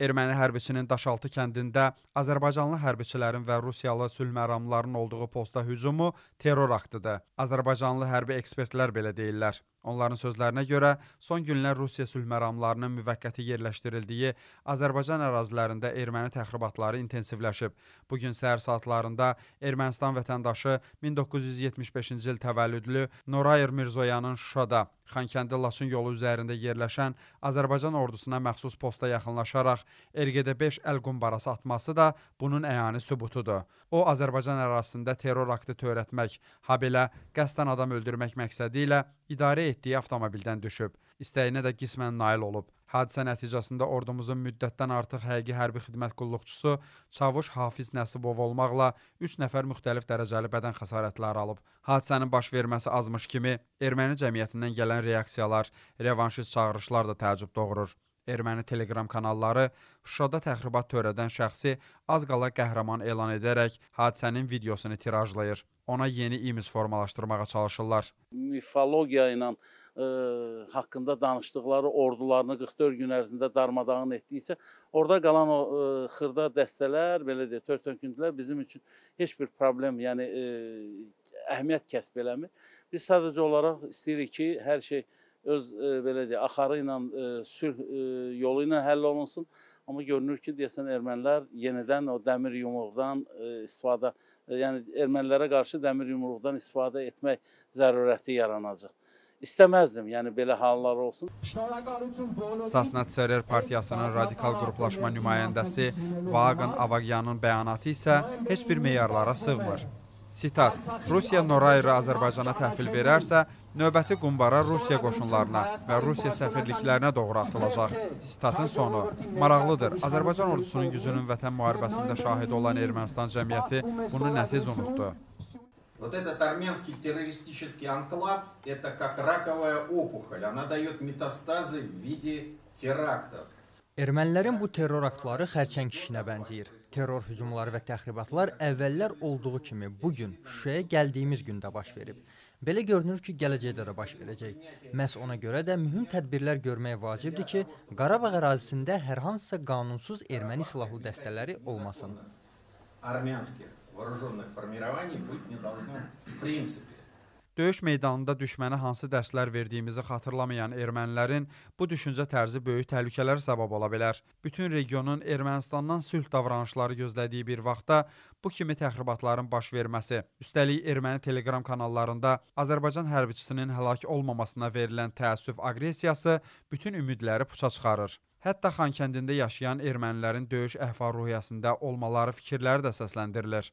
erməni hərbiçinin Daşaltı kəndində azərbaycanlı hərbiçilərin və rusiyalı sülh məramlarının olduğu posta hücumu terror aktıdır. Azərbaycanlı hərbi ekspertlər belə deyirlər. Onların sözlərinə görə, son günlər Rusiya sülh məramlarının müvəqqəti yerləşdirildiyi Azərbaycan ərazilərində erməni təxribatları intensivləşib. Bu gün səhər saatlarında Ermənistan vətəndaşı 1975-ci il təvəllüdlü Norayer Mirzoyanın Şuşada Xankəndi-Laçın yolu üzərində yerləşən Azərbaycan ordusuna məxsus posta yaxınlaşaraq RGD-5 əl qumbarası atması da bunun əyani sübutudur. O, Azərbaycan ərazisində terror aktı törətmək, habelə qəsdən adam öldürmək məqsədi ilə idarə etdiyi avtomobildən düşüb. İstəyinə də qismən nail olub. Hadisə nəticəsində ordumuzun müddətdən artıq həqiqi hərbi xidmət qulluqçusu Çavuş Hafiz Nəsibov olmaqla 3 nəfər müxtəlif dərəcəli bədən xəsarətləri alıb. Hadisənin baş verməsi azmış kimi erməni cəmiyyətindən gələn reaksiyalar, revanşist çağırışlar da təəccüb doğurur. Erməni Telegram kanalları Şuşada təxribat törədən şəxsi az qala qəhrəman elan edərək hadisənin videosunu tirajlayır. Ona yeni imiz formalaşdırmağa çalışırlar. Mifologiya ilə ə, e, haqqında danışdıqları ordularını 44 gün ərzində darmadağın etdikcə orada qalan o ə, e, xırda dəstələr, belə deyə törtönkündülər bizim üçün heç bir problem, yəni ə, e, əhəmiyyət kəsb eləmir. Biz sadəcə olaraq istəyirik ki, hər şey öz e, belə deyə axarı ilə e, sülh e, yolu ilə həll olunsun. Amma görünür ki, deyəsən ermənilər yenidən o dəmir yumruqdan e, istifadə, e, yəni ermənilərə qarşı dəmir yumruqdan istifadə etmək zərurəti yaranacaq. İstəməzdim, yəni belə hallar olsun. Sasnat Sərer partiyasının radikal qruplaşma nümayəndəsi Vaqın Avagyanın bəyanatı isə heç bir meyarlara sığmır. Sitat, Rusiya Norayırı Azərbaycana təhvil verərsə, Növbəti qumbara Rusiya qoşunlarına və Rusiya səfirliklərinə doğru atılacaq. Sitatın sonu maraqlıdır. Azərbaycan ordusunun gücünün vətən müharibəsində şahid olan Ermənistan cəmiyyəti bunu nətiz unutdu. Вот этот армянский террористический анклав – это как раковая опухоль. Она дает метастазы в виде терактов. Ermənilərin bu terror aktları xərçəng işinə bənzəyir. Terror hücumları və təxribatlar əvvəllər olduğu kimi bu gün Şuşaya gəldiyimiz gündə baş verib. Belə görünür ki, gələcəkdə də baş verəcək. Məhz ona görə də mühüm tədbirlər görmək vacibdir ki, Qarabağ ərazisində hər hansısa qanunsuz erməni silahlı dəstələri olmasın. Armiyanskih вооруженных формирований быть не должно в принципе. Döyüş meydanında düşmənə hansı dərslər verdiyimizi xatırlamayan ermənilərin bu düşüncə tərzi böyük təhlükələrə səbəb ola bilər. Bütün regionun Ermənistandan sülh davranışları gözlədiyi bir vaxtda bu kimi təxribatların baş verməsi, üstəlik erməni telegram kanallarında Azərbaycan hərbiçisinin həlak olmamasına verilən təəssüf aqressiyası bütün ümidləri puça çıxarır. Hətta Xankəndində yaşayan ermənilərin döyüş əhval-ruhiyyəsində olmaları fikirləri də səsləndirilir.